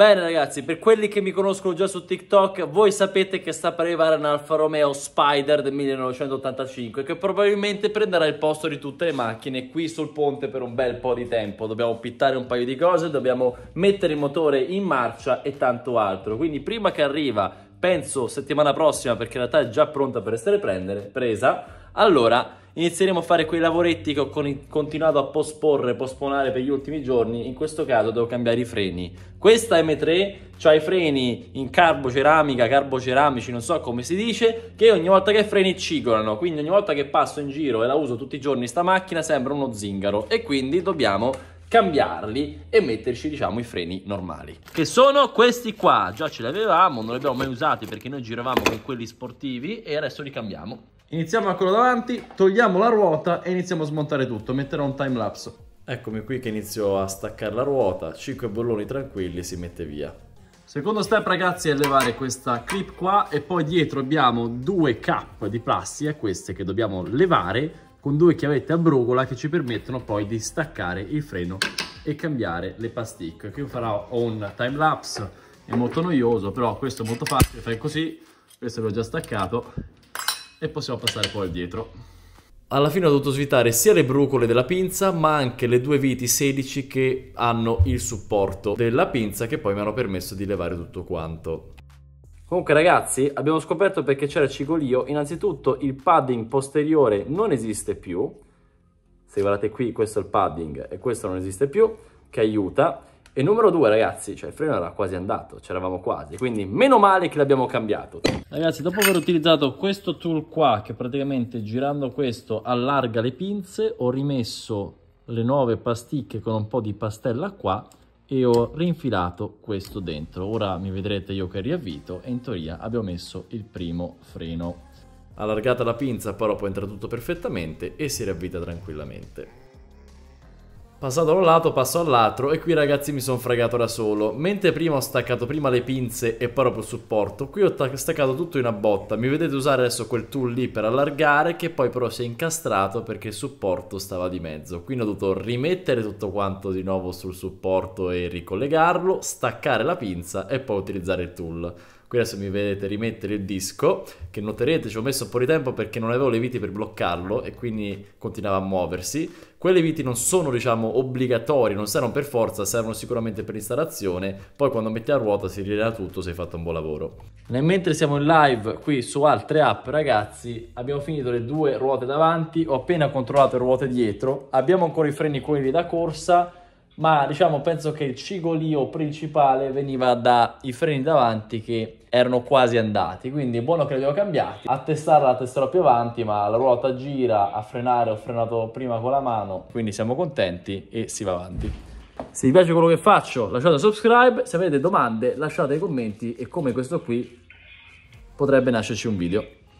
Bene ragazzi, per quelli che mi conoscono già su TikTok, voi sapete che sta per arrivare un Alfa Romeo Spider del 1985 che probabilmente prenderà il posto di tutte le macchine qui sul ponte per un bel po' di tempo. Dobbiamo pittare un paio di cose, dobbiamo mettere il motore in marcia e tanto altro. Quindi prima che arriva, penso settimana prossima perché in realtà è già pronta per essere prendere, presa, allora inizieremo a fare quei lavoretti che ho continuato a posporre, posponare per gli ultimi giorni. In questo caso devo cambiare i freni. Questa M3 ha i freni in carboceramica, carboceramici, non so come si dice, che ogni volta che freni cigolano, Quindi ogni volta che passo in giro e la uso tutti i giorni sta macchina sembra uno zingaro e quindi dobbiamo cambiarli e metterci diciamo i freni normali che sono questi qua già ce li avevamo non li abbiamo mai usati perché noi giravamo con quelli sportivi e adesso li cambiamo iniziamo da quello davanti togliamo la ruota e iniziamo a smontare tutto metterò un time lapse eccomi qui che inizio a staccare la ruota 5 bolloni tranquilli si mette via Secondo step ragazzi è levare questa clip qua e poi dietro abbiamo due K di plastica, queste che dobbiamo levare con due chiavette a brugola che ci permettono poi di staccare il freno e cambiare le pasticche che farò un time lapse è molto noioso però questo è molto facile fai così questo l'ho già staccato e possiamo passare poi al dietro alla fine ho dovuto svitare sia le brucole della pinza ma anche le due viti 16 che hanno il supporto della pinza che poi mi hanno permesso di levare tutto quanto Comunque ragazzi, abbiamo scoperto perché c'era Cigolio, innanzitutto il padding posteriore non esiste più, se guardate qui questo è il padding e questo non esiste più, che aiuta, e numero due ragazzi, cioè il freno era quasi andato, c'eravamo quasi, quindi meno male che l'abbiamo cambiato. Ragazzi, dopo aver utilizzato questo tool qua, che praticamente girando questo allarga le pinze, ho rimesso le nuove pasticche con un po' di pastella qua, e ho rinfilato questo dentro. Ora mi vedrete io che riavvito e in teoria abbiamo messo il primo freno. Allargata la pinza però può entrare tutto perfettamente e si riavvita tranquillamente. Passato da un lato passo all'altro e qui ragazzi mi sono fregato da solo. Mentre prima ho staccato prima le pinze e poi dopo il supporto, qui ho staccato tutto in una botta. Mi vedete usare adesso quel tool lì per allargare che poi però si è incastrato perché il supporto stava di mezzo. Quindi ho dovuto rimettere tutto quanto di nuovo sul supporto e ricollegarlo, staccare la pinza e poi utilizzare il tool qui adesso mi vedete rimettere il disco che noterete ci ho messo un po' di tempo perché non avevo le viti per bloccarlo e quindi continuava a muoversi quelle viti non sono diciamo obbligatorie non servono per forza servono sicuramente per l'installazione poi quando metti a ruota si rileva tutto se hai fatto un buon lavoro nel mentre siamo in live qui su altre app ragazzi abbiamo finito le due ruote davanti ho appena controllato le ruote dietro abbiamo ancora i freni quelli da corsa ma diciamo penso che il cigolio principale veniva dai freni davanti che erano quasi andati quindi buono che li abbiamo cambiati a testare la testerò più avanti ma la ruota gira a frenare ho frenato prima con la mano quindi siamo contenti e si va avanti se vi piace quello che faccio lasciate subscribe se avete domande lasciate i commenti e come questo qui potrebbe nascerci un video